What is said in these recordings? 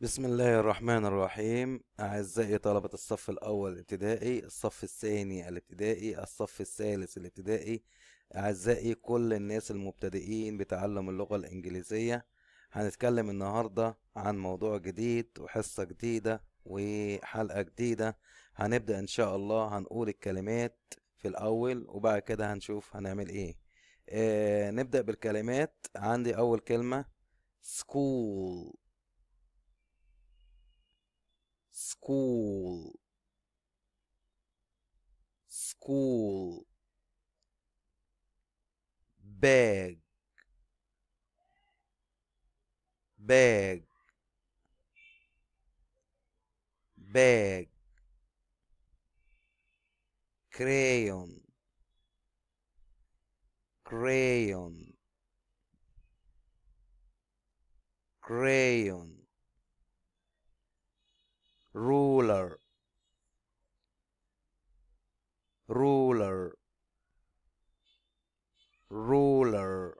بسم الله الرحمن الرحيم أعزائي طلبة الصف الأول الابتدائي الصف الثاني الابتدائي الصف الثالث الابتدائي أعزائي كل الناس المبتدئين بتعلم اللغة الإنجليزية هنتكلم النهاردة عن موضوع جديد وحصة جديدة وحلقة جديدة هنبدأ إن شاء الله هنقول الكلمات في الأول وبعد كده هنشوف هنعمل إيه آه نبدأ بالكلمات عندي أول كلمة school school school bag bag bag crayon crayon crayon ruler ruler ruler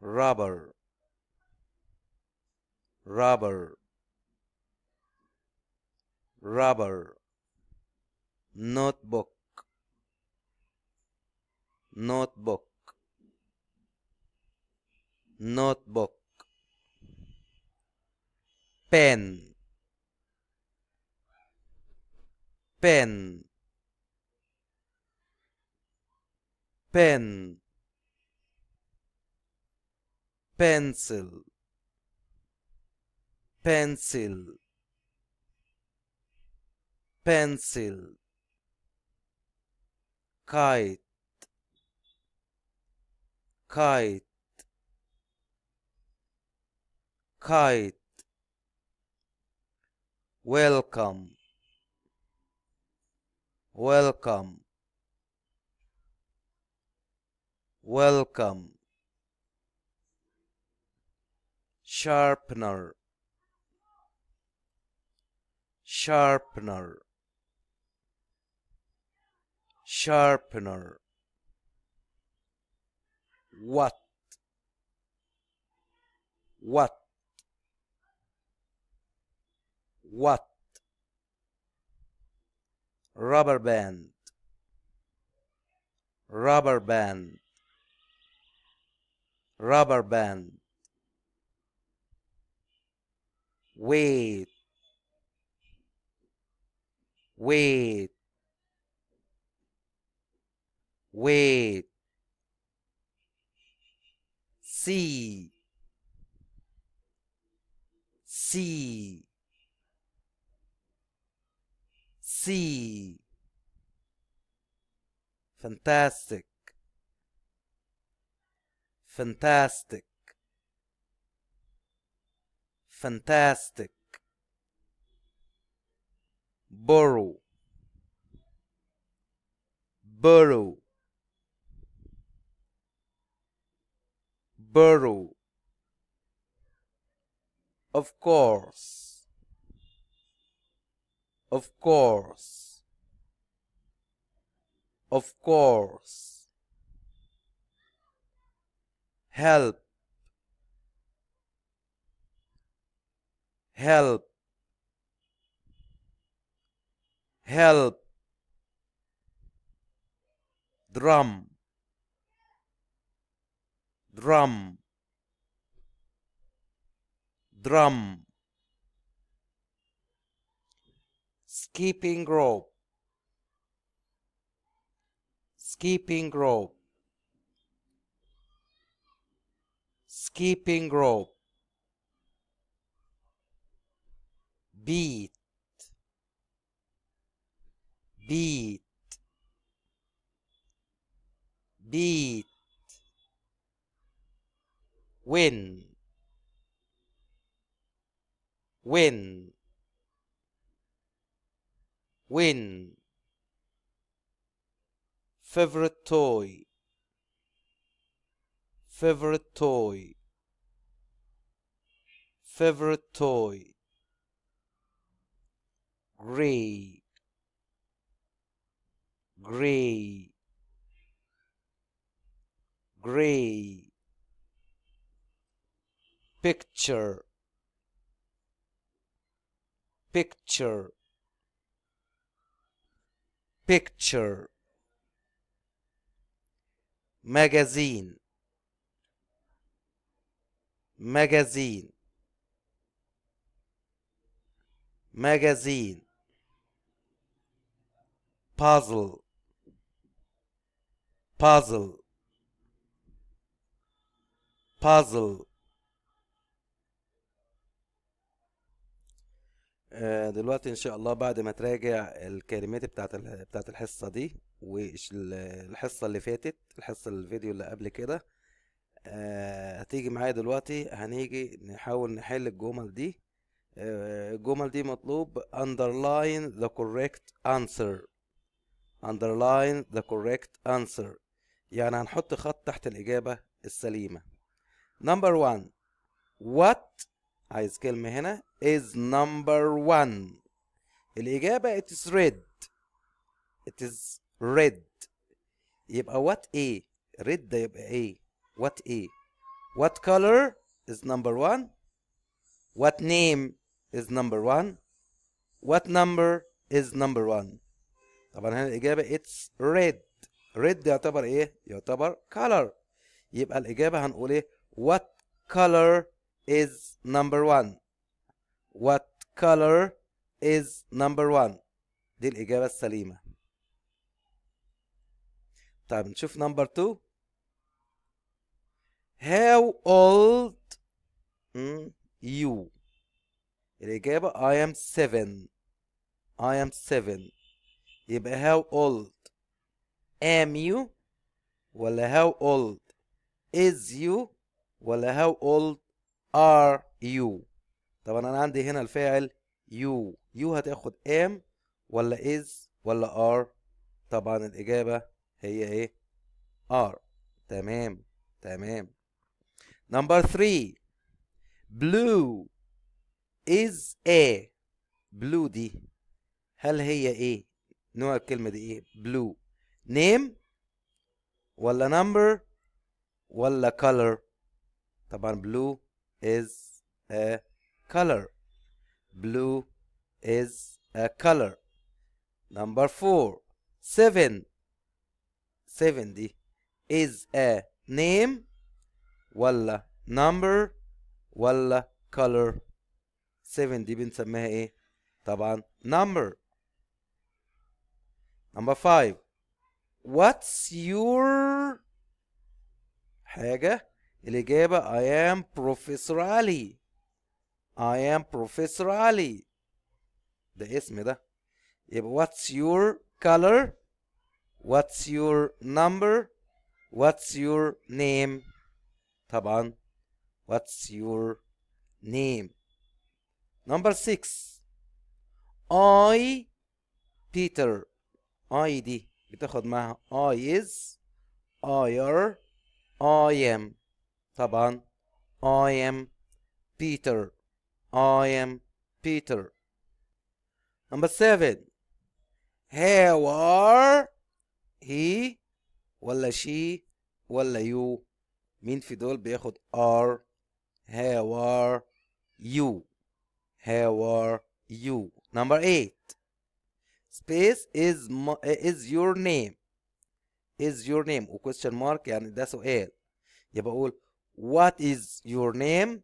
rubber rubber rubber notebook notebook notebook pen pen pen pencil pencil pencil kite kite kite welcome welcome welcome sharpener sharpener sharpener what what what rubber band rubber band rubber band wait wait wait see see See, Fantastic. Fantastic. Fantastic. Burrow. Burrow. Burrow. Of course. Of course. Of course. Help. Help. Help. Drum. Drum. Drum. skipping rope skipping rope skipping rope beat beat beat win win win favorite toy favorite toy favorite toy gray gray gray picture picture picture magazine magazine magazine puzzle puzzle puzzle آه، دلوقتي ان شاء الله بعد ما تراجع الكلمات بتاعت بتاعت الحصه دي والحصه اللي فاتت الحصه الفيديو اللي قبل كده آه، هتيجي معايا دلوقتي هنيجي نحاول نحل الجمل دي آه، الجمل دي مطلوب underline the correct answer underline the correct answer يعني هنحط خط تحت الإجابة السليمة number one what عايز كلمة هنا is number one الإجابة it is red it is red يبقى what ايه red ده يبقى ايه what ايه what color is number one what name is number one what number is number one طبعا هنا الإجابة it's red red يعتبر ايه يعتبر color يبقى الإجابة هنقول ايه what color is number one what color is number one دي الإجابة السليمة طيب نشوف number two how old hmm, you الإجابة I am seven I am seven يبقى how old am you ولا how old is you ولا how old ار يو طب انا عندي هنا الفاعل يو يو هتاخد ام ولا از ولا ار طبعا الاجابه هي ايه ار تمام تمام نمبر 3 blue is a blue دي هل هي ايه نوع الكلمه دي ايه blue name ولا number ولا color طبعا blue is a color blue is a color number four seven 70 is a name ولا number ولا color 7 دي بنسميها ايه طبعا number number 5 what's your حاجة الإجابة I am Professor Ali I am Professor Ali ده اسم ده يبقى what's your color what's your number what's your name طبعا what's your name number six I Peter I دي بتاخد معها I is I are I am طبعا I am Peter I am Peter number seven how are he ولا she ولا you مين في دول بياخد are how are you how are you number eight space is is your name is your name وquestion mark يعني ده سؤال يبقى اقول what is your name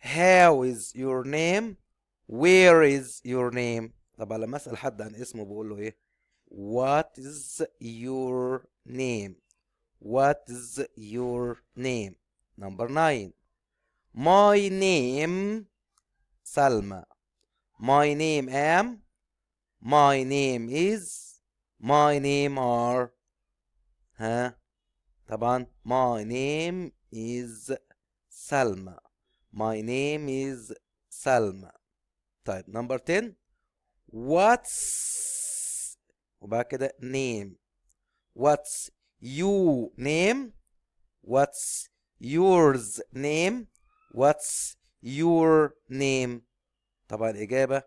how is your name where is your name طبعا لما اسال حد عن اسمه بقول له ايه what is your name what is your name number 9 my name Salma my name am my name is my name are ها طبعا my name is سلمى my name is سلمى طيب number 10 what's وبعد كده name what's you name what's yours name what's your name طبعا الإجابة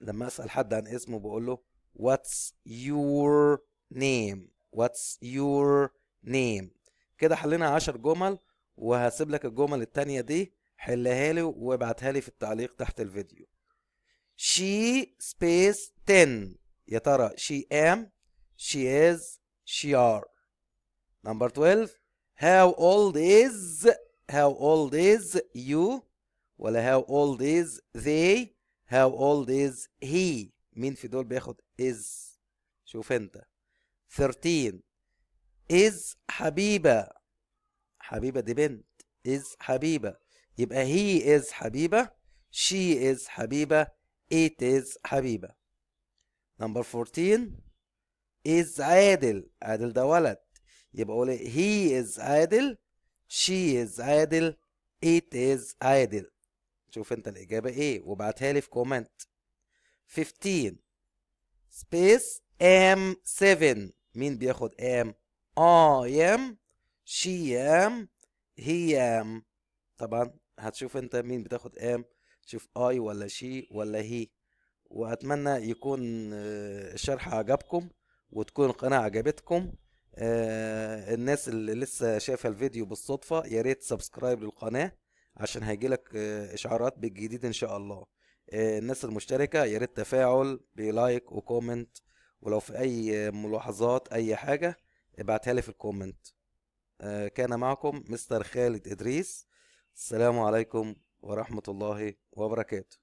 لما أسأل حد عن اسمه بقول له what's your name what's your name كده حلينا 10 جمل وهسيب لك الجمل التانية دي حلها لي وابعتها لي في التعليق تحت الفيديو she space 10 يا ترى she am she is she are number 12 how old is how old is you ولا how old is they how old is he مين في دول بياخد is شوف انت 13 is حبيبة حبيبة دي بنت is حبيبة يبقى he is حبيبة she is حبيبة it is حبيبة number 14 is عادل عادل ده ولد يبقى قولي he is عادل she is عادل it is عادل شوف انت الإجابة ايه وابعتها لي في كومنت 15 space am 7 مين بياخد am I am شيام هيام طبعا هتشوف انت مين بتاخد ام شوف اي ولا شي ولا هي واتمنى يكون آه، الشرح عجبكم وتكون القناه عجبتكم آه، الناس اللي لسه شايفه الفيديو بالصدفه يا ريت سبسكرايب للقناه عشان هيجيلك آه، اشعارات بالجديد ان شاء الله الناس المشتركه يا ريت تفاعل بلايك وكومنت ولو في اي ملاحظات اي حاجه ابعتها لي في الكومنت آه، كان معكم مستر خالد إدريس السلام عليكم ورحمة الله وبركاته